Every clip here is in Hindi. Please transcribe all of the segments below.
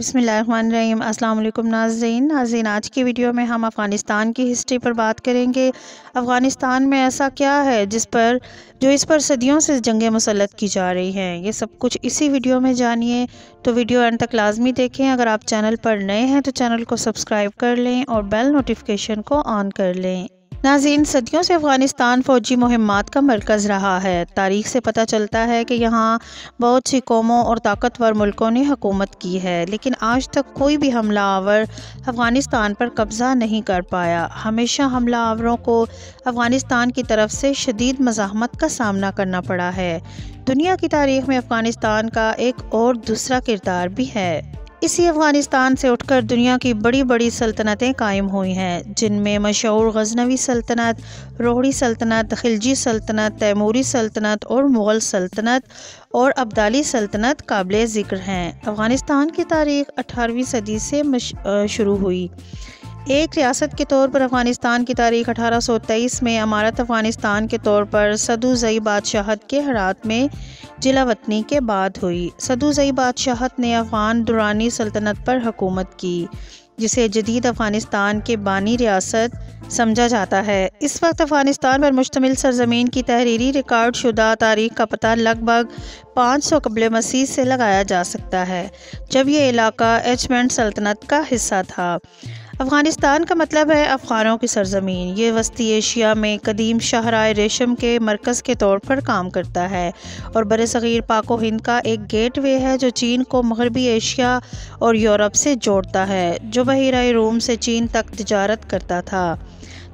बिसमीम अल्लाम नाजीन नाजीन आज की वीडियो में हम अफ़गानिस्तान की हिस्ट्री पर बात करेंगे अफ़गानिस्तान में ऐसा क्या है जिस पर जो इस पर सदियों से जंगें मुसलत की जा रही हैं ये सब कुछ इसी वीडियो में जानिए तो वीडियो एंड तक लाजमी देखें अगर आप चैनल पर नए हैं तो चैनल को सब्सक्राइब कर लें और बेल नोटिफिकेशन को ऑन कर लें नाजीन सदियों से अफ़गानिस्तान फ़ौजी मुहिमात का मरकज़ रहा है तारीख से पता चलता है कि यहाँ बहुत सी कौमों और ताकतवर मुल्कों ने हकूमत की है लेकिन आज तक कोई भी हमला आवर अफ़गानिस्तान पर कब्ज़ा नहीं कर पाया हमेशा हमला आवरों को अफ़गानिस्तान की तरफ से शदीद मज़ामत का सामना करना पड़ा है दुनिया की तारीख में अफ़गानिस्तान का एक और दूसरा किरदार भी है इसी अफ़गानिस्तान से उठकर दुनिया की बड़ी बड़ी सल्तनतें कायम हुई हैं जिनमें मशहूर गजनवी सल्तनत रोहड़ी सल्तनत खिलजी सल्तनत तैमूरी सल्तनत और मुग़ल सल्तनत और अब्दाली सल्तनत काबिल ज़िक्र हैं अफ़गानिस्तान की तारीख अठारहवीं सदी से शुरू हुई एक रियासत के तौर पर अफ़गानिस्तान की तारीख 1823 में अमारत अफ़गानिस्तान के तौर पर सदुज़ई बादशाहत के हरात में जिला वतनी के बाद हुई सदुज़ई बादशाहत ने अफ़गान दुरानी सल्तनत पर हुकूमत की जिसे जदीद अफ़गानिस्तान के बानी रियासत समझा जाता है इस वक्त अफ़गानिस्तान पर मुश्तमिल सरजमीन की तहरीरी रिकॉर्ड शुदा तारीख का पता लगभग 500 सौ कबल मसीह से लगाया जा सकता है जब यह इलाका एचमेंट सल्तनत का हिस्सा था अफ़गानिस्तान का मतलब है अफ़गानों की सरजमीन ये वस्ती एशिया में कदीम शहरा रेशम के मरकज़ के तौर पर काम करता है और बर सग़ीर पाको हिंद का एक गेट वे है जो चीन को मगरबी एशिया और यूरोप से जोड़ता है जो बहिरा रोम से चीन तक तजारत करता था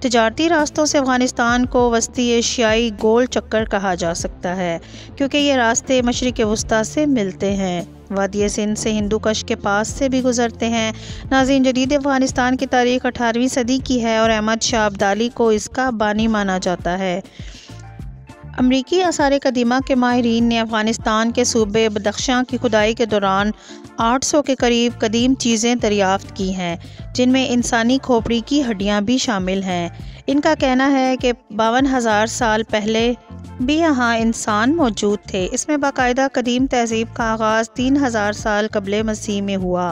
तजारती रास्तों से अफ़गानिस्तान को वस्ती एशियाई गोल चक्कर कहा जा सकता है क्योंकि ये रास्ते मशरक़ वस्ती से मिलते हैं वादी सिंध से हिंदू कश के पास से भी गुजरते हैं नाजीन जदीद अफ़गानिस्तान की तारीख अठारहवीं सदी की है और अहमद शाह अब्दाली को इसका बानी माना जाता है अमरीकी आसार कदीमा के माहरीन ने अफ़गानिस्तान के सूबे बदख्शां की खुदाई के दौरान 800 के करीब कदीम चीज़ें दरियाफ्त की हैं जिनमें इंसानी खोपड़ी की हड्डियां भी शामिल हैं इनका कहना है कि बावन हज़ार साल पहले भी यहाँ इंसान मौजूद थे इसमें बाकायदा कदीम तहजीब का आगाज़ तीन हज़ार साल कबल मसीह में हुआ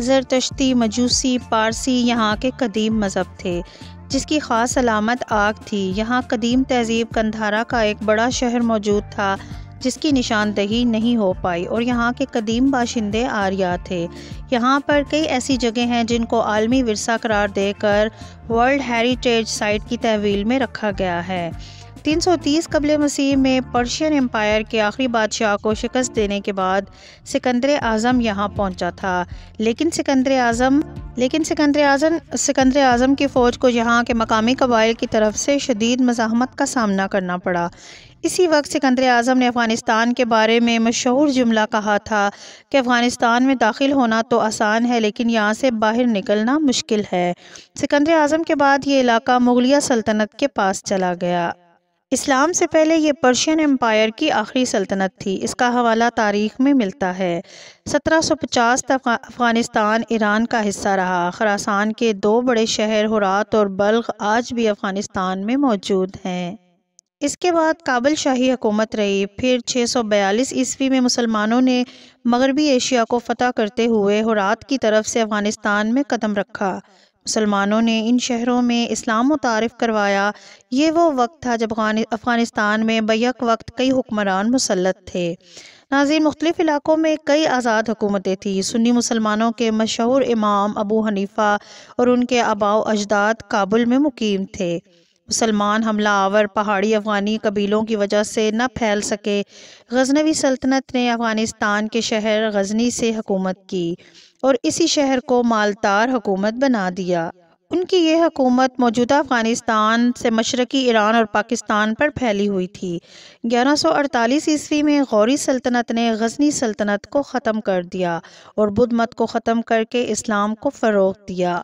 जरतश्ती मजूसी पारसी यहाँ के कदीम मज़हब थे जिसकी ख़ास अलामत आग थी यहाँ कदीम तहजीब कंधारा का एक बड़ा शहर मौजूद था जिसकी निशानदही नहीं हो पाई और यहाँ के कदीम बाशिंदे आर्या थे यहाँ पर कई ऐसी जगह हैं जिनको आलमी वरसा करार देकर वर्ल्ड हेरीटेज साइट की तहवील में रखा गया है तीन सौ तीस कबल मसीह में पर्शियन एम्पायर के आखिरी बादशाह को शिकस्त देने के बाद सिकंदर आज़म यहाँ पहुँचा था लेकिन सिकंदर आज़म लेकिन सिकंदर आज़म सिकंदर आज़म की फ़ौज को यहाँ के मकामी कबाइल की तरफ से शदीद मजामत का सामना करना पड़ा इसी वक्त सिकंदर आज़म ने अफ़गानिस्तान के बारे में मशहूर जुमला कहा था कि अफ़गानिस्तान में दाखिल होना तो आसान है लेकिन यहाँ से बाहर निकलना मुश्किल है सिकंदर आज़म के बाद ये इलाका मुगलिया सल्तनत के पास चला गया इस्लाम से पहले ये पर्शियन एम्पायर की आखिरी सल्तनत थी इसका हवाला तारीख में मिलता है 1750 तक अफ़गानिस्तान ईरान का हिस्सा रहा खरासान के दो बड़े शहर हरात और बल्ख आज भी अफ़गानिस्तान में मौजूद हैं इसके बाद काबिल शाही हुकूमत रही फिर 642 ईस्वी में मुसलमानों ने मगरबी एशिया को फतह करते हुए हरात की तरफ से अफ़गानिस्तान में कदम रखा मुसलमानों ने इन शहरों में इस्लाम मुतारफ़ करवाया ये वो वक्त था जब अफ़गानिस्तान में बैक वक्त कई हुक्मरान मुसलत थे नाजी मुख्तलिफ इलाकों में कई आज़ाद हुकूमतें थीं सुन्नी मुसलमानों के मशहूर इमाम अबू हनीफ़ा और उनके आबाव अजदाद काबुल में मुकीम थे मुसलमान हमला आवर पहाड़ी अफगानी कबीलों की वजह से न फैल सके गजनवी सल्तनत ने अफ़गानिस्तान के शहर गजनी से हुकूमत की और इसी शहर को मालदार हुकूमत बना दिया उनकी ये हकूमत मौजूदा अफगानिस्तान से मशरकी ईरान और पाकिस्तान पर फैली हुई थी 1148 ईस्वी में गौरी सल्तनत ने गजनी सल्तनत को ख़त्म कर दिया और बुद्ध मत को ख़त्म करके इस्लाम को फ़रोग दिया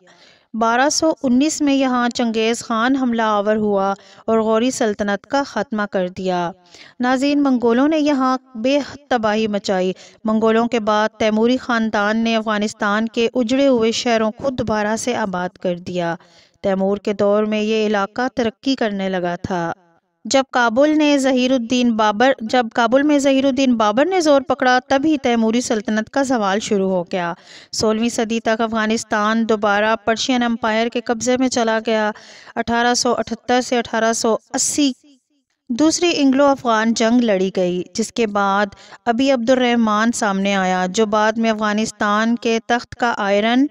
1219 में यहाँ चंगेज़ ख़ान हमला आवर हुआ और गौरी सल्तनत का खात्मा कर दिया नाजीन मंगोलों ने यहाँ बेहद तबाही मचाई मंगोलों के बाद तैमूरी ख़ानदान ने अफ़गानिस्तान के उजड़े हुए शहरों को दोबारा से आबाद कर दिया तैमूर के दौर में ये इलाका तरक्की करने लगा था जब काबुल ने ज़हीरुद्दीन बाबर जब काबुल में ज़हीरुद्दीन बाबर ने ज़ोर पकड़ा तभी तैमूरी सल्तनत का जवाल शुरू हो गया सोलहवीं सदी तक अफ़गानिस्तान दोबारा पर्शियन एम्पायर के कब्ज़े में चला गया 1878 से 1880 दूसरी इंग्लो अफ़गान जंग लड़ी गई जिसके बाद अभी अब्दुलरहमान सामने आया जो बाद में अफ़गानिस्तान के तख्त का आयरन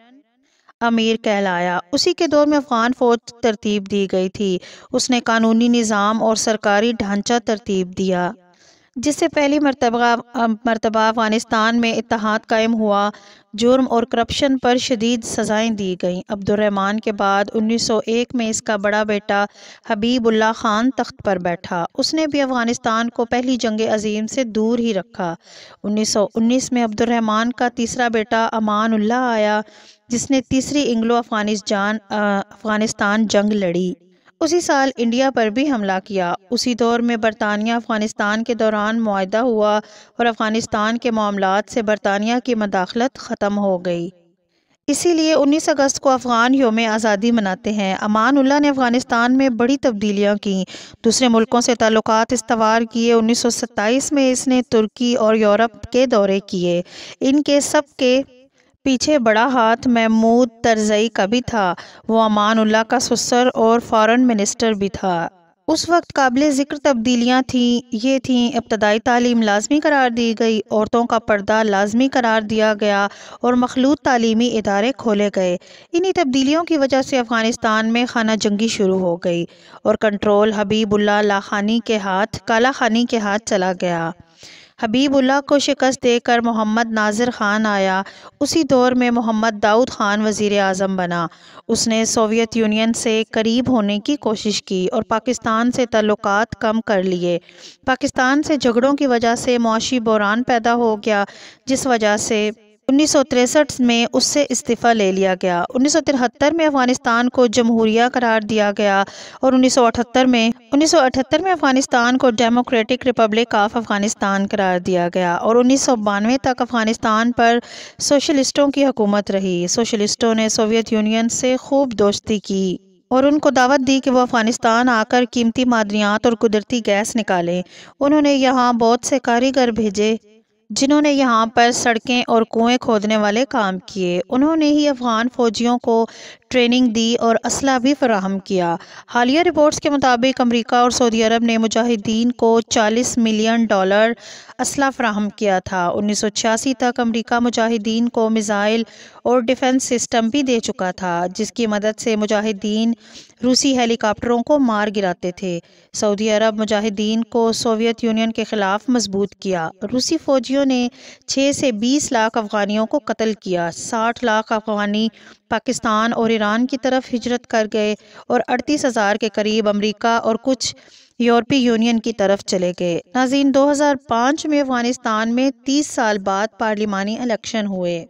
अमीर कहलाया उसी के दौर में अफगान फौज तरतीब दी गई थी उसने कानूनी निज़ाम और सरकारी ढांचा तरतीब दिया जिससे पहली मरतबा मरतबा अफगानिस्तान में इतिहाद कायम हुआ जुर्म और करप्शन पर शदीद सज़ाएं दी गईं अब्दुलरहमान के बाद 1901 में इसका बड़ा बेटा हबीबुल्ला खान तख्त पर बैठा उसने भी अफ़गानिस्तान को पहली जंग अजीम से दूर ही रखा 1919 में अब्दुलरहमान का तीसरा बेटा अमानुल्ला आया जिसने तीसरी इंग्लो अफगानिस्तान अफगानिस्तान जंग लड़ी उसी साल इंडिया पर भी हमला किया उसी दौर में बरतानिया अफगानिस्तान के दौरान माह हुआ और अफगानिस्तान के मामला से बरतानिया की मदाखलत ख़त्म हो गई इसीलिए 19 अगस्त को अफ़गान योम आज़ादी मनाते हैं अमानुल्ला ने अफ़गानिस्तान में बड़ी तब्दीलियाँ की दूसरे मुल्कों से ताल्लुक इस्तवार किए 1927 में इसने तुर्की और यूरोप के दौरे किए इनके सब के पीछे बड़ा हाथ महमूद तरजई का भी था वो अमानुल्लाह का ससुर और फॉरेन मिनिस्टर भी था उस वक्त काबिल ज़िक्र तब्दीलियाँ थीं ये थीं इब्तदाई तालीम लाजमी करार दी गई औरतों का पर्दा लाजमी करार दिया गया और मखलूत तालीमी इदारे खोले गए इन्हीं तब्दीलियों की वजह से अफ़गानिस्तान में खाना जंगी शुरू हो गई और कंट्रोल हबीबुल्ला लाखानी के हाथ काला खानी के हाथ चला गया हबीबुल्ला को शिकस्त देकर मोहम्मद नाजिर खान आया उसी दौर में मोहम्मद दाऊद खान वज़ी अजम बना उसने सोवियत यूनियन से करीब होने की कोशिश की और पाकिस्तान से तल्लक कम कर लिए पाकिस्तान से झगड़ों की वजह से मुशी बहरान पैदा हो गया जिस वजह से उन्नीस में उससे इस्तीफ़ा ले लिया गया उन्नीस में अफ़गानिस्तान को जमहूरिया करार दिया गया और उन्नीस में उन्नीस में अफ़गानिस्तान को डेमोक्रेटिक रिपब्लिक ऑफ अफ़गानिस्तान करार दिया गया और उन्नीस तक अफ़गानिस्तान पर सोशलिस्टों की हुकूमत रही सोशलिस्टों ने सोवियत यूनियन से खूब दोस्ती की और उनको दावत दी कि वह अफ़गानिस्तान आकर कीमती मादनियात और कुदरती गैस निकालें उन्होंने यहाँ बहुत से कारीगर भेजे जिन्होंने यहाँ पर सड़कें और कुएं खोदने वाले काम किए उन्होंने ही अफ़गान फ़ौजियों को ट्रेनिंग दी और असला भी फराहम किया हालिया रिपोर्ट्स के मुताबिक अमेरिका और सऊदी अरब ने मुजाहिदीन को 40 मिलियन डॉलर असला फराहम किया था उन्नीस सौ छियासी तक अमेरिका मुजाहिदीन को मिज़ाइल और डिफेंस सिस्टम भी दे चुका था जिसकी मदद से मुजाहिदीन रूसी हेलीकॉप्टरों को मार गिराते थे सऊदी अरब मुजाहिदीन को सोवियत यूनियन के ख़िलाफ़ मजबूत किया रूसी फ़ौजियों फौजियों ने 6 से 20 लाख अफगानियों को कत्ल किया 60 लाख अफगानी पाकिस्तान और ईरान की तरफ हिजरत कर गए और अड़तीस हज़ार के करीब अमेरिका और कुछ यूरोपीय यूनियन की तरफ चले गए नाजीन 2005 में अफगानिस्तान में 30 साल बाद पार्लिमानी इलेक्शन हुए